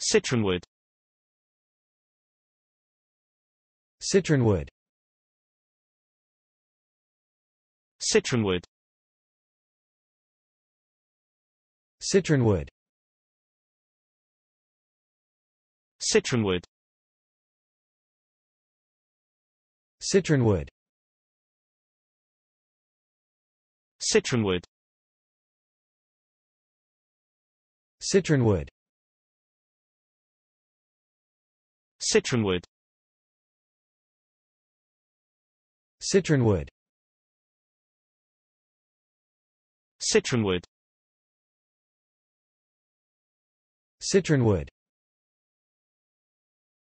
Citronwood Citronwood Citronwood Citronwood Citronwood Citronwood Citronwood Citronwood Citronwood Citronwood Citronwood Citronwood